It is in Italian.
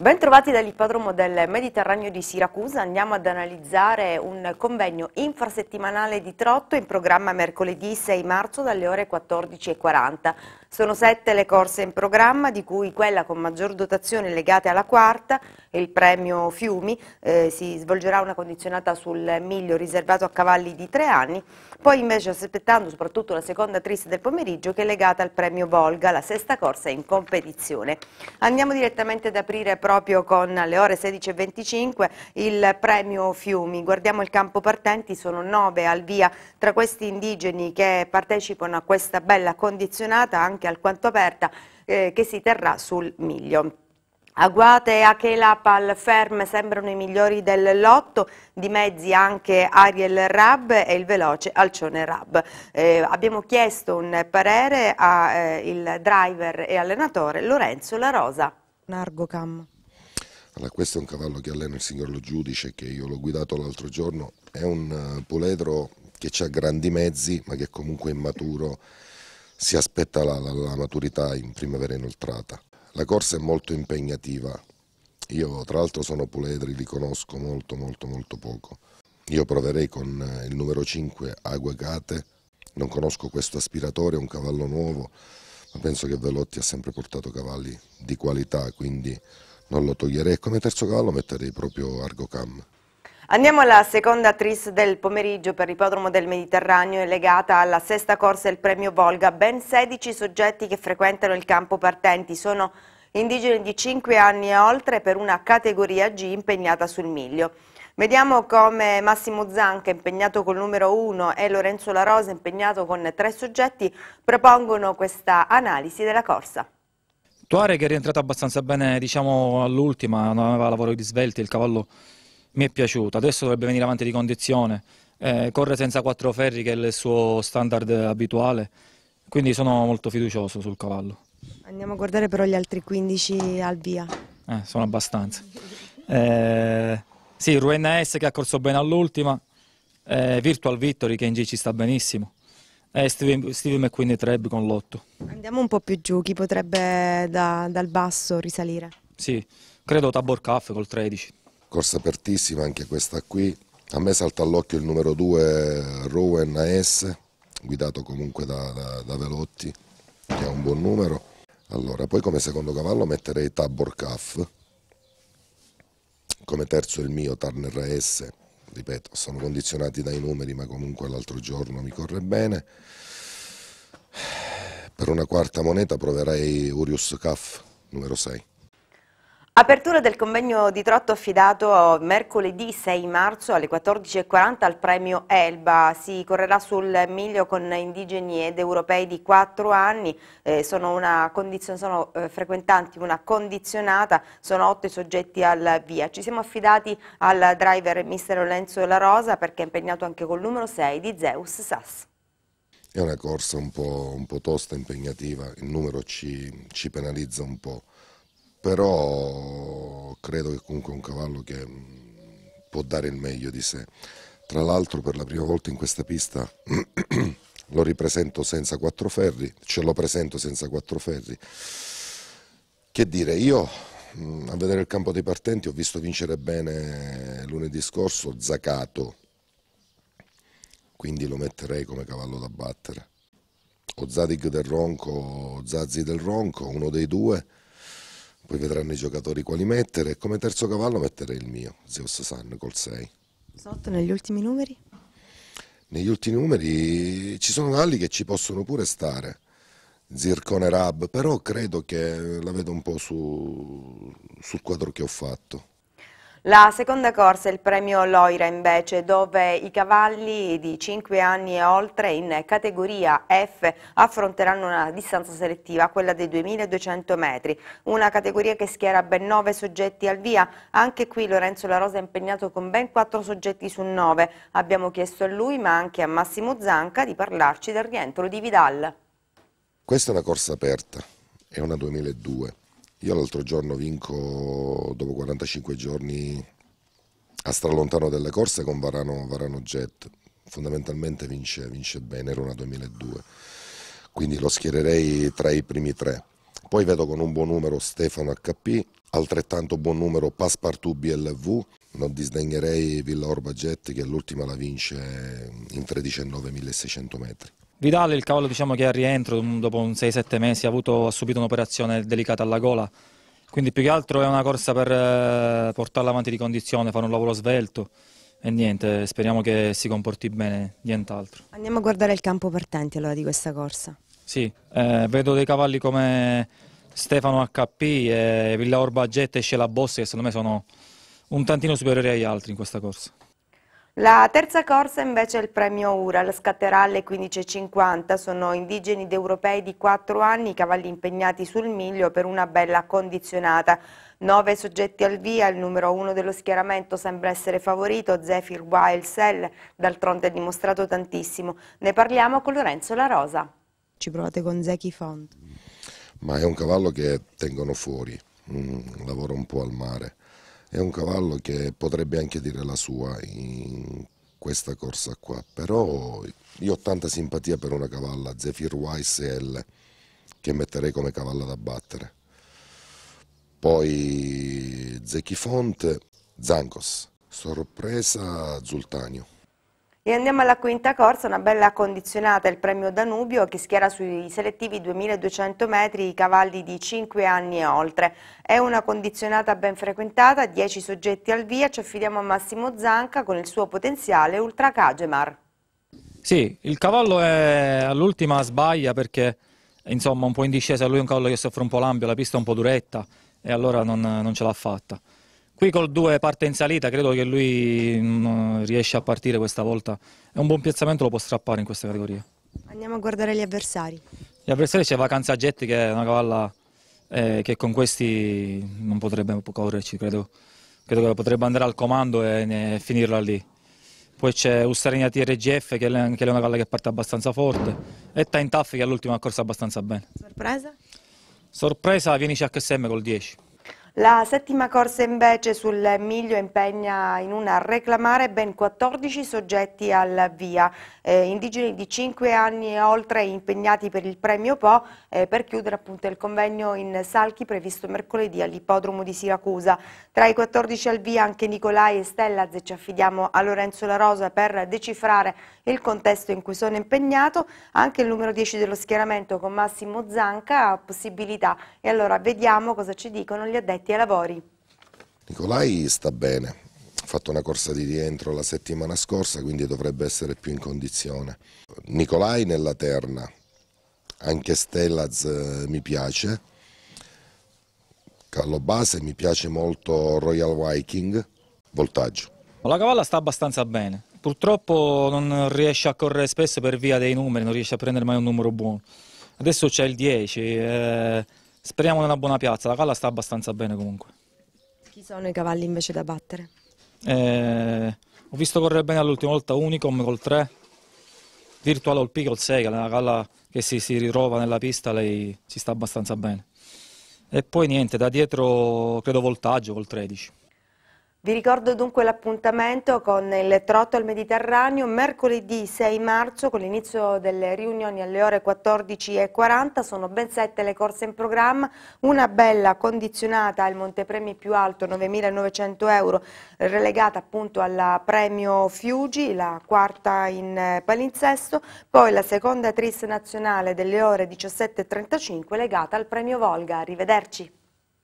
Bentrovati dall'ippodromo del Mediterraneo di Siracusa, andiamo ad analizzare un convegno infrasettimanale di Trotto in programma mercoledì 6 marzo dalle ore 14.40. Sono sette le corse in programma, di cui quella con maggior dotazione legate alla quarta, il premio Fiumi, eh, si svolgerà una condizionata sul miglio riservato a cavalli di tre anni, poi invece aspettando soprattutto la seconda triste del pomeriggio che è legata al premio Volga, la sesta corsa in competizione. Andiamo direttamente ad aprire proprio con le ore 16.25 il premio Fiumi, guardiamo il campo partenti, sono nove al via tra questi indigeni che partecipano a questa bella condizionata anche anche alquanto aperta eh, che si terrà sul miglio. Aguate e Achela Palferm sembrano i migliori del lotto, di mezzi anche Ariel Rab e il veloce Alcione Rab. Eh, abbiamo chiesto un parere al eh, driver e allenatore Lorenzo La Rosa. Nargocam. Allora, questo è un cavallo che allena il signor Lo Giudice, che io l'ho guidato l'altro giorno. È un uh, eh, poledro che ha grandi mezzi, ma che è comunque immaturo si aspetta la, la, la maturità in primavera inoltrata. La corsa è molto impegnativa, io tra l'altro sono puledri, li conosco molto molto molto poco. Io proverei con eh, il numero 5 Aguagate, non conosco questo aspiratore, è un cavallo nuovo, ma penso che Velotti ha sempre portato cavalli di qualità, quindi non lo toglierei. Come terzo cavallo metterei proprio Argo Cam. Andiamo alla seconda tris del pomeriggio per l'ipodromo del Mediterraneo e legata alla sesta corsa del premio Volga. Ben 16 soggetti che frequentano il campo partenti sono indigeni di 5 anni e oltre per una categoria G impegnata sul miglio. Vediamo come Massimo Zanca, impegnato col numero 1, e Lorenzo La Rosa, impegnato con tre soggetti, propongono questa analisi della corsa. Tuareg è rientrato abbastanza bene diciamo, all'ultima, non aveva lavoro di svelti, il cavallo mi è piaciuto, adesso dovrebbe venire avanti di condizione, eh, corre senza quattro ferri che è il suo standard abituale, quindi sono molto fiducioso sul cavallo. Andiamo a guardare però gli altri 15 al via. Eh, sono abbastanza. Eh, sì, Ruena S che ha corso bene all'ultima, eh, Virtual Victory che in G ci sta benissimo. Eh, e Steve, Steve McQueen Treb con l'otto. Andiamo un po' più giù, chi potrebbe da, dal basso risalire? Sì, credo Tabor Caff col 13 corsa apertissima anche questa qui. A me salta all'occhio il numero 2 Rowan AS, guidato comunque da, da, da, Velotti, che è un buon numero. Allora, poi come secondo cavallo metterei Tabor Cuff, come terzo il mio Turner AS, ripeto, sono condizionati dai numeri, ma comunque l'altro giorno mi corre bene. Per una quarta moneta proverei Urius Cuff, numero 6. Apertura del convegno di trotto affidato mercoledì 6 marzo alle 14.40 al premio Elba. Si correrà sul miglio con indigeni ed europei di 4 anni, eh, sono, una sono eh, frequentanti una condizionata, sono 8 i soggetti al via. Ci siamo affidati al driver mister Lorenzo La Rosa perché è impegnato anche col numero 6 di Zeus Sass. È una corsa un po', un po tosta, impegnativa, il numero ci, ci penalizza un po' però credo che comunque è un cavallo che mm, può dare il meglio di sé. Tra l'altro per la prima volta in questa pista lo ripresento senza quattro ferri, ce lo presento senza quattro ferri. Che dire, io mm, a vedere il campo dei partenti ho visto vincere bene lunedì scorso Zacato, quindi lo metterei come cavallo da battere. O Zadig del Ronco o Zazzi del Ronco, uno dei due poi vedranno i giocatori quali mettere come terzo cavallo metterei il mio, Zeus San col 6. Sotto negli ultimi numeri? Negli ultimi numeri ci sono galli che ci possono pure stare, Zircone Rab, però credo che la vedo un po' su, sul quadro che ho fatto. La seconda corsa è il premio Loira invece dove i cavalli di 5 anni e oltre in categoria F affronteranno una distanza selettiva, quella dei 2200 metri, una categoria che schiera ben 9 soggetti al via, anche qui Lorenzo La Rosa è impegnato con ben 4 soggetti su 9, abbiamo chiesto a lui ma anche a Massimo Zanca di parlarci del rientro di Vidal. Questa è una corsa aperta, è una 2002 io l'altro giorno vinco dopo 45 giorni a stralontano delle corse con Varano, Varano Jet. Fondamentalmente vince, vince bene, era una 2002. Quindi lo schiererei tra i primi tre. Poi vedo con un buon numero Stefano HP, altrettanto buon numero Passepartout BLV, non disdegnerei Villa Orba Jet che l'ultima la vince in 3.19.600 metri. Vidal, il cavallo diciamo che a rientro mm, dopo 6-7 mesi ha, avuto, ha subito un'operazione delicata alla gola, quindi più che altro è una corsa per eh, portarla avanti di condizione, fare un lavoro svelto e niente, speriamo che si comporti bene, nient'altro. Andiamo a guardare il campo partente allora di questa corsa. Sì, eh, vedo dei cavalli come Stefano HP e Villa Orba Jet e Scela Boss che secondo me sono un tantino superiori agli altri in questa corsa. La terza corsa invece è il premio Ural, scatterà alle 15.50, sono indigeni ed europei di 4 anni, cavalli impegnati sul miglio per una bella condizionata. Nove soggetti al via, il numero uno dello schieramento sembra essere favorito, Zephyr Wild Cell, d'altronde ha dimostrato tantissimo. Ne parliamo con Lorenzo La Rosa. Ci provate con Zechi Font. Ma è un cavallo che tengono fuori, mm, lavora un po' al mare è un cavallo che potrebbe anche dire la sua in questa corsa qua, però io ho tanta simpatia per una cavalla, Zephyr YSL che metterei come cavalla da battere. Poi Zecchi Font, Zancos, sorpresa Zultanio. E andiamo alla quinta corsa, una bella condizionata, il premio Danubio che schiera sui selettivi 2200 metri i cavalli di 5 anni e oltre. È una condizionata ben frequentata, 10 soggetti al via, ci affidiamo a Massimo Zanca con il suo potenziale Ultra Cagemar. Sì, il cavallo è all'ultima sbaglia perché insomma un po' in discesa, lui è un cavallo che soffre un po' l'ambio, la pista è un po' duretta e allora non, non ce l'ha fatta. Qui col 2 parte in salita, credo che lui mm, riesce a partire questa volta. È un buon piazzamento, lo può strappare in questa categoria. Andiamo a guardare gli avversari. Gli avversari c'è Vacanza Getti che è una cavalla eh, che con questi non potrebbe correrci, credo. credo che potrebbe andare al comando e, e eh, finirla lì. Poi c'è Ussarina TRGF che è anche una cavalla che parte abbastanza forte e Time Tuff che all'ultima ha corso abbastanza bene. Sorpresa? Sorpresa Vienici HSM col 10. La settima corsa invece sul miglio impegna in una reclamare ben 14 soggetti al via, eh, indigeni di 5 anni e oltre impegnati per il premio Po eh, per chiudere appunto il convegno in Salchi previsto mercoledì all'ippodromo di Siracusa. Tra i 14 al via anche Nicolai e Stella, ci affidiamo a Lorenzo La Rosa per decifrare il contesto in cui sono impegnato, anche il numero 10 dello schieramento con Massimo Zanca ha possibilità e allora vediamo cosa ci dicono gli addetti addetti ai lavori. Nicolai sta bene, ha fatto una corsa di rientro la settimana scorsa, quindi dovrebbe essere più in condizione. Nicolai nella terna, anche Stellaz eh, mi piace, Carlo Base mi piace molto Royal Viking, Voltaggio. La cavalla sta abbastanza bene, purtroppo non riesce a correre spesso per via dei numeri, non riesce a prendere mai un numero buono. Adesso c'è il 10, eh, Speriamo nella buona piazza, la galla sta abbastanza bene comunque. Chi sono i cavalli invece da battere? Eh, ho visto correre bene l'ultima volta Unicom col 3, Virtual Olpi col 6, che è una galla che si, si ritrova nella pista, lei si sta abbastanza bene. E poi niente, da dietro credo voltaggio col 13. Vi ricordo dunque l'appuntamento con il Trotto al Mediterraneo mercoledì 6 marzo con l'inizio delle riunioni alle ore 14.40, sono ben sette le corse in programma, una bella condizionata al montepremi più alto 9.900 euro relegata appunto alla premio Fiugi, la quarta in eh, palinsesto, poi la seconda tris nazionale delle ore 17.35 legata al premio Volga, arrivederci.